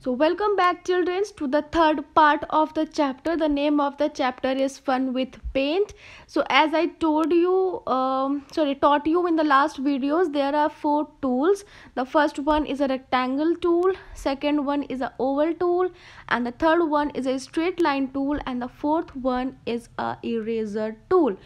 So welcome back children to the third part of the chapter. The name of the chapter is Fun with Paint. So as I told you, um, sorry, taught you in the last videos, there are four tools. The first one is a rectangle tool, second one is a oval tool, and the third one is a straight line tool, and the fourth one is a eraser tool.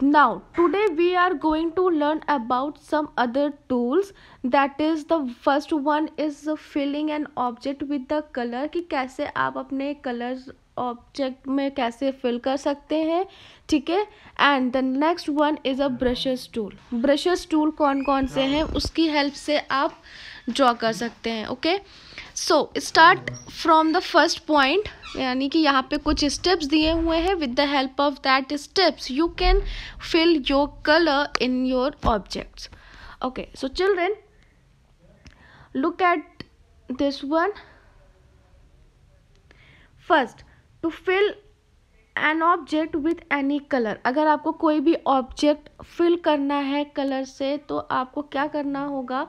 now today we are going to learn about some other tools that is the first one is filling an object with the color कि कैसे आप अपने colors object में कैसे fill कर सकते हैं ठीक है and the next one is a brushes tool brushes tool कौन कौन से हैं उसकी help से आप draw कर सकते हैं okay? So start from the first point यानी कि यहाँ पे कुछ स्टेप्स दिए हुए हैं with the help of that steps you can fill your colour in your objects okay so children look at this one first to fill an object with any colour अगर आपको कोई भी ऑब्जेक्ट फिल करना है colour से तो आपको क्या करना होगा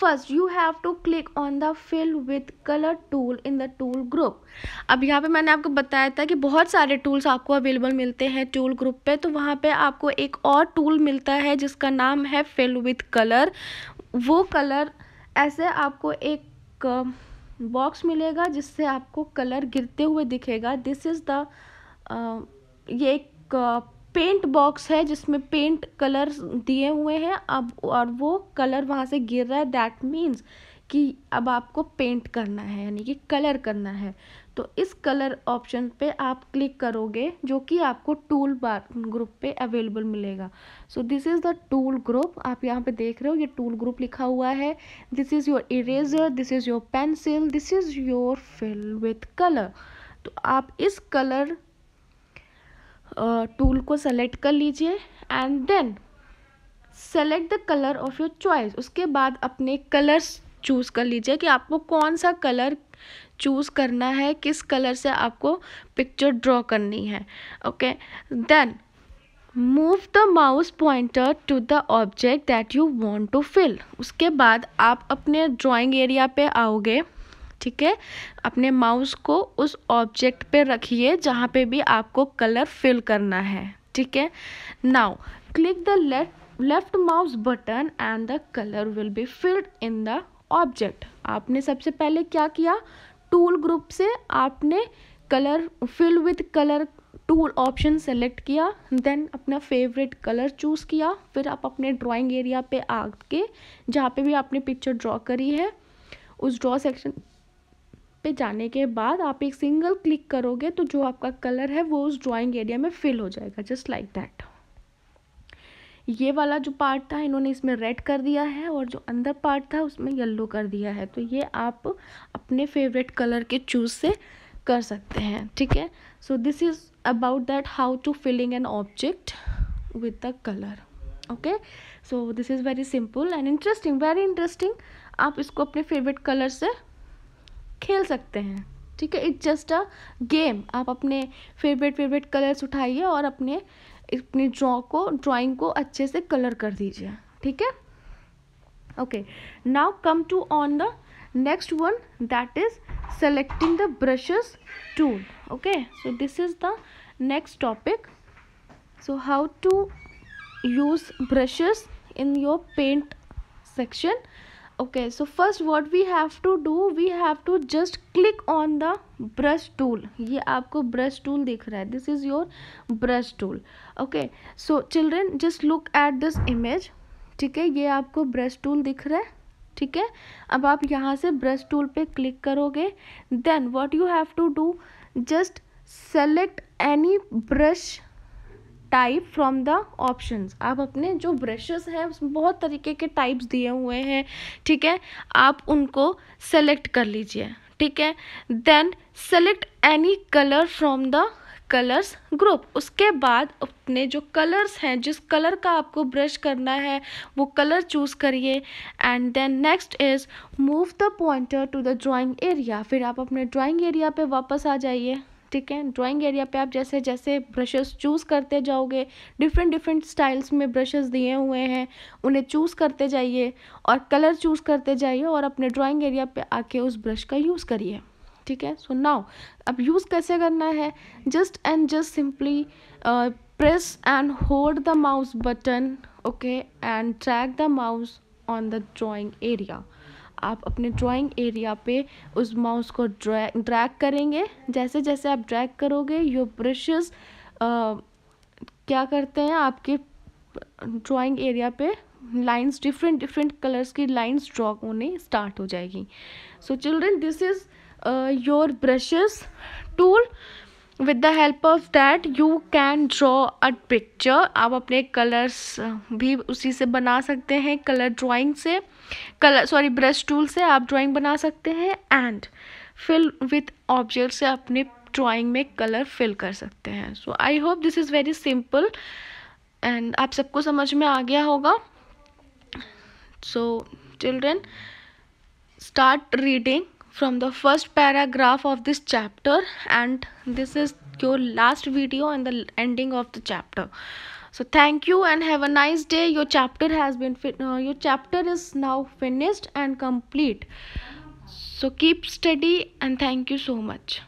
first you have to click on the fill with colour tool in the tool group अब यहाँ पे मैंने आपको बताया था कि बहुत सारे टूल्स आपको अवेलेबल मिलते हैं टूल ग्रुप पे तो वहाँ पे आपको एक और टूल मिलता है जिसका नाम है फिल विथ कलर वो कलर ऐसे आपको एक बॉक्स मिलेगा जिससे आपको कलर गिरते हुए दिखेगा दिस इज़ द ये एक पेंट बॉक्स है जिसमें पेंट कलर दिए हुए हैं अब और वो कलर वहाँ से गिर रहा है दैट मीन्स कि अब आपको पेंट करना है यानी कि कलर करना है तो इस कलर ऑप्शन पे आप क्लिक करोगे जो कि आपको टूल बार ग्रुप पे अवेलेबल मिलेगा so this is the tool group आप यहाँ पे देख रहे हो ये टूल ग्रुप लिखा हुआ है this is your eraser this is your pencil this is your fill with colour तो आप इस कलर टूल को सेलेक्ट कर लीजिए and then select the colour of your choice उसके बाद अपने कलर्स चूज़ कर लीजिए कि आपको कौन सा कलर चूज़ करना है किस कलर से आपको पिक्चर ड्रॉ करनी है okay then move the mouse pointer to the object that you want to fill उसके बाद आप अपने ड्राइंग एरिया पे आओगे ठीक है अपने माउस को उस ऑब्जेक्ट पे रखिए जहाँ पे भी आपको कलर फिल करना है ठीक है now click the left left mouse button and the colour will be filled in the object आपने सबसे पहले क्या किया टूल ग्रुप से आपने colour fill with colour tool option select किया देन अपना फेवरेट कलर चूज़ किया फिर आप अपने ड्राइंग एरिया पे आके जहाँ पे भी आपने पिक्चर ड्रॉ करी है उस ड्रॉ सेक्शन पे जाने के बाद आप एक सिंगल क्लिक करोगे तो जो आपका कलर है वो उस ड्राइंग एरिया में फिल हो जाएगा जस्ट लाइक दैट ये वाला जो पार्ट था इन्होंने इसमें रेड कर दिया है और जो अंदर पार्ट था उसमें येलो कर दिया है तो ये आप अपने फेवरेट कलर के चूज़ से कर सकते हैं ठीक है so this is about that how to filling an object with the colour okay so this is very simple and interesting very interesting आप इसको अपने फेवरेट कलर से खेल सकते हैं ठीक है इट्स जस्ट अ गेम आप अपने फेवरेट फेवरेट कलर्स उठाइए और अपने अपने ड्रॉ को ड्राॅइंग को अच्छे से कलर कर दीजिए ठीक है okay now come to on the next one that is selecting the brushes tool okay so this is the next topic so how to use brushes in your paint section okay so first what we have to do we have to just click on the brush tool ये आपको brush tool दिख रहा है this is your brush tool okay so children just look at this image ठीक है ये आपको brush tool दिख रहा है ठीक है अब आप यहाँ से brush tool पे click करोगे then what you have to do just select any brush type from the options आप अपने जो ब्रशेस हैं उसमें बहुत तरीके के टाइप्स दिए हुए हैं ठीक है आप उनको सेलेक्ट कर लीजिए ठीक है then select any colour from the colours group उसके बाद अपने जो कलर्स हैं जिस कलर का आपको ब्रश करना है वो कलर चूज़ करिए and then next is move the pointer to the drawing area फिर आप अपने ड्राइंग एरिया पे वापस आ जाइए ठीक है ड्राइंग एरिया पे आप जैसे जैसे ब्रशेस चूज़ करते जाओगे डिफरेंट डिफरेंट स्टाइल्स में ब्रशेस दिए हुए हैं उन्हें चूज़ करते जाइए और कलर चूज़ करते जाइए और अपने ड्राइंग एरिया पे आके उस ब्रश का यूज़ करिए ठीक है सो नाउ अब यूज़ कैसे करना है just and just simply press and hold the mouse button okay and track the mouse on the drawing area आप अपने ड्राइंग एरिया पे उस माउस को ड्रैग करेंगे जैसे जैसे आप ड्रैग करोगे योर ब्रशेस क्या करते हैं आपके ड्राइंग एरिया पे लाइंस डिफरेंट डिफरेंट कलर्स की लाइंस ड्रॉ होने स्टार्ट हो जाएगी so children this is your brushes tool with the help of that you can draw a picture आप अपने कलर्स भी उसी से बना सकते हैं कलर ड्राइंग से कलर सॉरी ब्रश टूल से आप ड्राइंग बना सकते हैं एंड फिल विथ ऑब्जेक्ट से अपने ड्राइंग में कलर फिल कर सकते हैं so I hope this is very simple and आप सबको समझ में आ गया होगा so children start reading from the first paragraph of this chapter and this is your last video and the ending of the chapter so thank you and have a nice day your chapter has been uh, your chapter is now finished and complete so keep steady and thank you so much